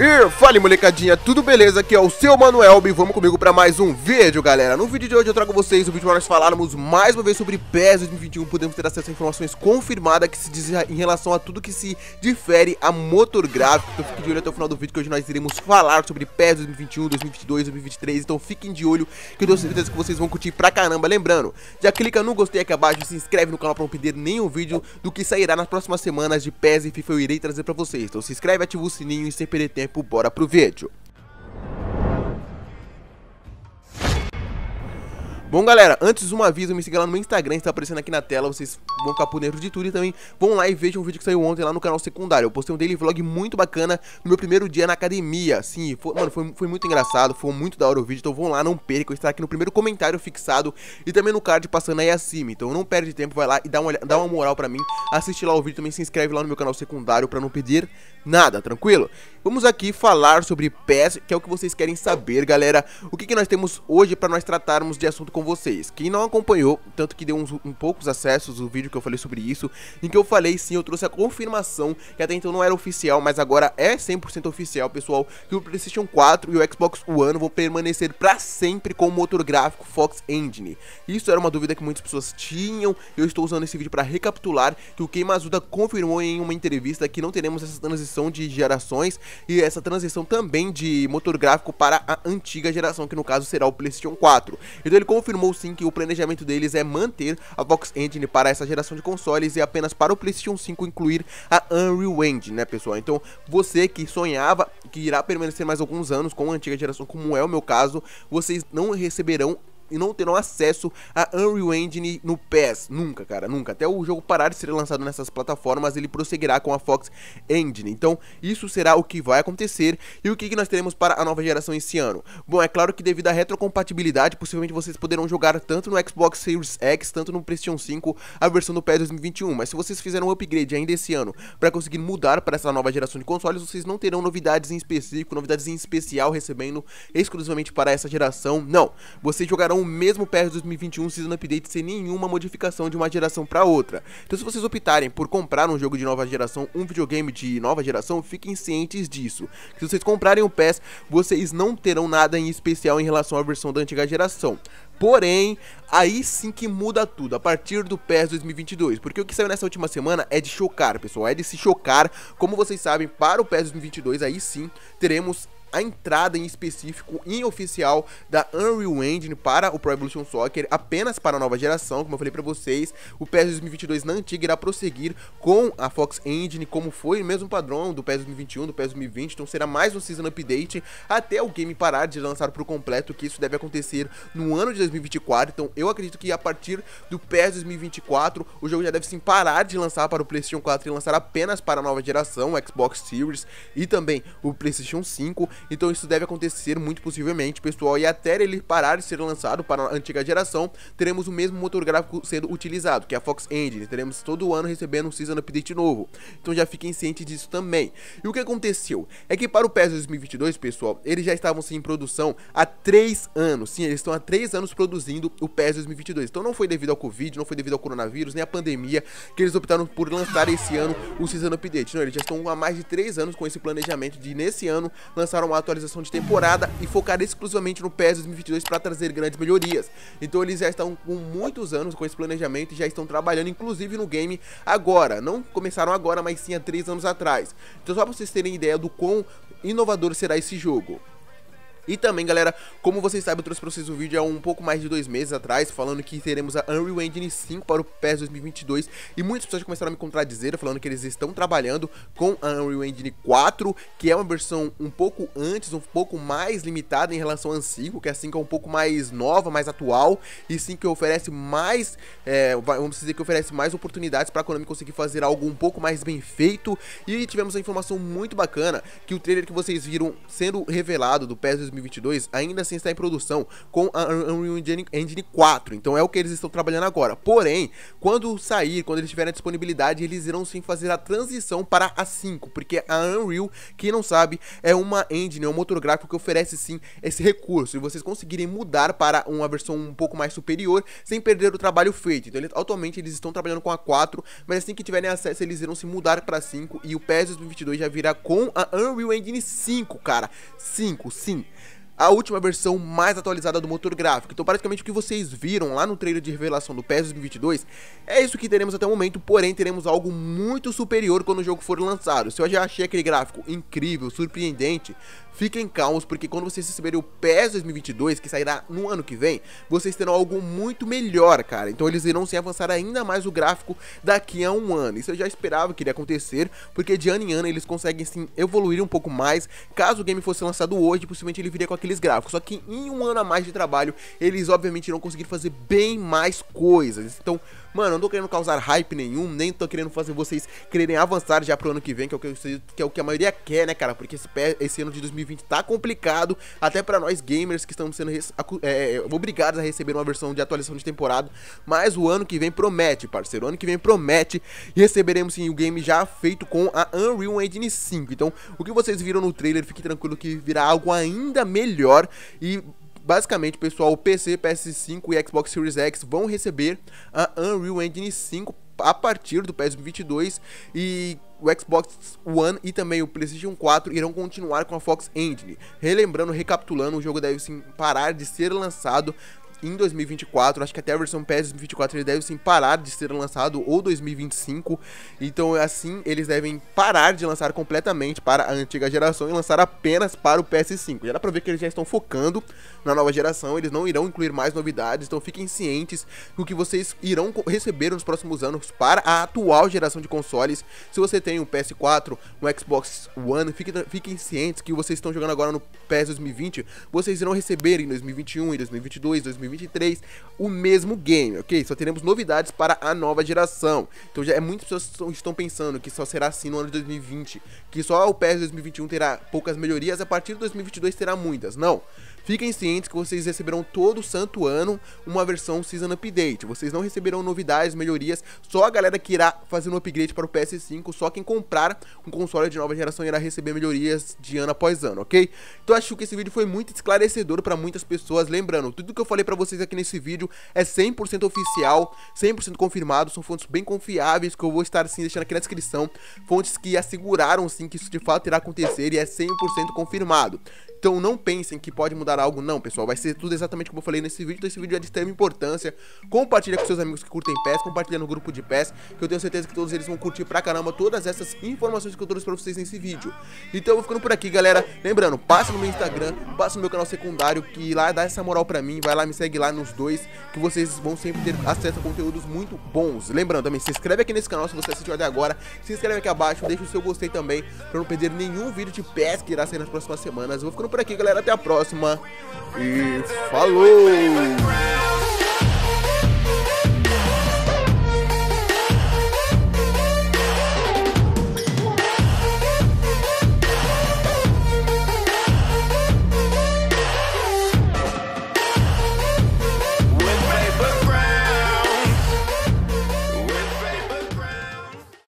E fale molecadinha, tudo beleza? Aqui é o seu Manuel e vamos comigo para mais um vídeo, galera. No vídeo de hoje eu trago vocês o vídeo para nós falarmos mais uma vez sobre PES 2021, podemos ter acesso a informações confirmadas que se diz em relação a tudo que se difere a motor gráfico. Então fique de olho até o final do vídeo que hoje nós iremos falar sobre PES 2021, 2022, 2023. Então fiquem de olho que eu tenho certeza que vocês vão curtir pra caramba. Lembrando, já clica no gostei aqui abaixo, se inscreve no canal para não perder nenhum vídeo do que sairá nas próximas semanas de PES e FIFA eu irei trazer para vocês. Então se inscreve, ativa o sininho e sem perder tempo tempo, bora pro vídeo. Bom, galera, antes um aviso, me siga lá no meu Instagram, está aparecendo aqui na tela, vocês vão ficar por dentro de tudo e também vão lá e vejam um vídeo que saiu ontem lá no canal secundário. Eu postei um daily vlog muito bacana no meu primeiro dia na academia, sim foi, mano, foi, foi muito engraçado, foi muito da hora o vídeo, então vão lá, não percam, está aqui no primeiro comentário fixado e também no card passando aí acima, então não perde tempo, vai lá e dá uma, dá uma moral pra mim, assiste lá o vídeo, também se inscreve lá no meu canal secundário pra não perder nada, tranquilo? Vamos aqui falar sobre PES, que é o que vocês querem saber, galera. O que, que nós temos hoje para nós tratarmos de assunto com vocês. Quem não acompanhou, tanto que deu uns um poucos acessos o vídeo que eu falei sobre isso, em que eu falei sim, eu trouxe a confirmação, que até então não era oficial, mas agora é 100% oficial, pessoal, que o PlayStation 4 e o Xbox One vão permanecer para sempre com o motor gráfico Fox Engine. Isso era uma dúvida que muitas pessoas tinham, eu estou usando esse vídeo para recapitular que o Keimazuda confirmou em uma entrevista que não teremos essa transição transição de gerações e essa transição também de motor gráfico para a antiga geração, que no caso será o PlayStation 4. Então ele confirmou sim que o planejamento deles é manter a Vox Engine para essa geração de consoles e apenas para o PlayStation 5 incluir a Unreal Engine, né, pessoal? Então você que sonhava que irá permanecer mais alguns anos com a antiga geração, como é o meu caso, vocês não receberão e não terão acesso a Unreal Engine no PES. Nunca, cara, nunca. Até o jogo parar de ser lançado nessas plataformas, ele prosseguirá com a Fox Engine. Então, isso será o que vai acontecer e o que, que nós teremos para a nova geração esse ano. Bom, é claro que devido à retrocompatibilidade, possivelmente vocês poderão jogar tanto no Xbox Series X, tanto no PlayStation 5, a versão do PES 2021. Mas se vocês fizeram um upgrade ainda esse ano para conseguir mudar para essa nova geração de consoles, vocês não terão novidades em específico, novidades em especial recebendo exclusivamente para essa geração. Não, vocês jogarão o mesmo perto 2021 Season Update sem nenhuma modificação de uma geração para outra. Então se vocês optarem por comprar um jogo de nova geração, um videogame de nova geração, fiquem cientes disso. Se vocês comprarem o PES, vocês não terão nada em especial em relação à versão da antiga geração. Porém, aí sim que muda tudo a partir do PES 2022, porque o que saiu nessa última semana é de chocar, pessoal, é de se chocar. Como vocês sabem, para o PES 2022 aí sim teremos a entrada em específico em oficial da Unreal Engine para o Pro Evolution Soccer apenas para a nova geração, como eu falei para vocês, o PES 2022 na antiga irá prosseguir com a Fox Engine como foi o mesmo padrão do PES 2021, do PES 2020, então será mais um season update até o game parar de lançar por completo, que isso deve acontecer no ano de 2024, então eu acredito que a partir do PES 2024 o jogo já deve sim parar de lançar para o PlayStation 4 e lançar apenas para a nova geração, o Xbox Series e também o PlayStation 5 então isso deve acontecer muito possivelmente, pessoal, e até ele parar de ser lançado para a antiga geração, teremos o mesmo motor gráfico sendo utilizado, que é a Fox Engine. Teremos todo ano recebendo um season update novo. Então já fiquem cientes disso também. E o que aconteceu? É que para o PES 2022, pessoal, eles já estavam sem produção há 3 anos. Sim, eles estão há 3 anos produzindo o PES 2022. Então não foi devido ao Covid, não foi devido ao coronavírus, nem à pandemia, que eles optaram por lançar esse ano o season update. Não, eles já estão há mais de 3 anos com esse planejamento de nesse ano lançar uma atualização de temporada e focar exclusivamente no PES 2022 para trazer grandes melhorias. Então eles já estão com muitos anos com esse planejamento e já estão trabalhando inclusive no game agora. Não começaram agora, mas sim há três anos atrás. Então só para vocês terem ideia do quão inovador será esse jogo. E também, galera, como vocês sabem, eu trouxe pra vocês um vídeo há um pouco mais de dois meses atrás, falando que teremos a Unreal Engine 5 para o PES 2022, e muitas pessoas começaram a me contradizer, falando que eles estão trabalhando com a Unreal Engine 4, que é uma versão um pouco antes, um pouco mais limitada em relação ao 5, que a 5 é um pouco mais nova, mais atual, e sim que oferece mais, é, vamos dizer que oferece mais oportunidades para a Konami conseguir fazer algo um pouco mais bem feito, e tivemos uma informação muito bacana, que o trailer que vocês viram sendo revelado do PES 2022, 2022 ainda assim está em produção com a Unreal Engine 4. Então é o que eles estão trabalhando agora. Porém, quando sair, quando eles tiverem disponibilidade, eles irão sim fazer a transição para a 5, porque a Unreal, quem não sabe, é uma engine, é um motor gráfico que oferece sim esse recurso e vocês conseguirem mudar para uma versão um pouco mais superior sem perder o trabalho feito. Então, atualmente eles estão trabalhando com a 4, mas assim que tiverem acesso, eles irão se mudar para a 5 e o PES 2022 já virá com a Unreal Engine 5, cara. 5, sim a última versão mais atualizada do motor gráfico. Então, praticamente o que vocês viram lá no trailer de revelação do PES 2022 é isso que teremos até o momento, porém teremos algo muito superior quando o jogo for lançado. Se eu já achei aquele gráfico incrível, surpreendente, fiquem calmos porque quando vocês receberem o PES 2022, que sairá no ano que vem, vocês terão algo muito melhor, cara. Então, eles irão se avançar ainda mais o gráfico daqui a um ano. Isso eu já esperava que iria acontecer, porque de ano em ano eles conseguem sim evoluir um pouco mais. Caso o game fosse lançado hoje, possivelmente ele viria com aquele aqueles gráficos. Só que em um ano a mais de trabalho, eles obviamente irão conseguir fazer bem mais coisas. Então, mano, não tô querendo causar hype nenhum, nem tô querendo fazer vocês quererem avançar já pro ano que vem, que é o que, que, é o que a maioria quer, né, cara? Porque esse, esse ano de 2020 tá complicado, até para nós gamers que estamos sendo é, é, obrigados a receber uma versão de atualização de temporada. Mas o ano que vem promete, parceiro. O ano que vem promete. Receberemos sim o game já feito com a Unreal Engine 5. Então, o que vocês viram no trailer, fique tranquilo que virá algo ainda melhor melhor e Basicamente, pessoal, o PC, PS5 e Xbox Series X vão receber a Unreal Engine 5 a partir do PS22 e o Xbox One e também o PlayStation 4 irão continuar com a Fox Engine. Relembrando, recapitulando, o jogo deve sim parar de ser lançado em 2024. Acho que até a versão PS 2024 eles devem sim parar de ser lançado ou 2025. Então, assim, eles devem parar de lançar completamente para a antiga geração e lançar apenas para o PS5. Já dá pra ver que eles já estão focando na nova geração, eles não irão incluir mais novidades, então fiquem cientes do que vocês irão receber nos próximos anos para a atual geração de consoles. Se você tem um PS4, um Xbox One, fiquem, fiquem cientes que vocês estão jogando agora no PS 2020, vocês irão receber em 2021, e 2022, 2023. 2023, o mesmo game, ok? Só teremos novidades para a nova geração. Então já é muitas pessoas estão pensando que só será assim no ano de 2020, que só o PS 2021 terá poucas melhorias, a partir de 2022 terá muitas. Não. Fiquem cientes que vocês receberão todo santo ano uma versão Season Update. Vocês não receberão novidades, melhorias, só a galera que irá fazer um upgrade para o PS5, só quem comprar um console de nova geração irá receber melhorias de ano após ano, ok? Então acho que esse vídeo foi muito esclarecedor para muitas pessoas. Lembrando, tudo que eu falei para vocês aqui nesse vídeo é 100% oficial, 100% confirmado, são fontes bem confiáveis que eu vou estar sim deixando aqui na descrição, fontes que asseguraram sim que isso de fato irá acontecer e é 100% confirmado. Então não pensem que pode mudar algo. Não, pessoal, vai ser tudo exatamente como eu falei nesse vídeo. Então esse vídeo é de extrema importância. Compartilha com seus amigos que curtem PES, compartilha no grupo de PES, que eu tenho certeza que todos eles vão curtir pra caramba todas essas informações que eu trouxe pra vocês nesse vídeo. Então eu vou ficando por aqui, galera. Lembrando, passa no meu Instagram, passa no meu canal secundário, que lá dá essa moral pra mim. Vai lá, me segue lá nos dois, que vocês vão sempre ter acesso a conteúdos muito bons. Lembrando também, se inscreve aqui nesse canal se você assistiu até agora. Se inscreve aqui abaixo, deixa o seu gostei também, pra não perder nenhum vídeo de PES que irá sair nas próximas semanas. Eu vou ficando por aqui, galera. Até a próxima e falou!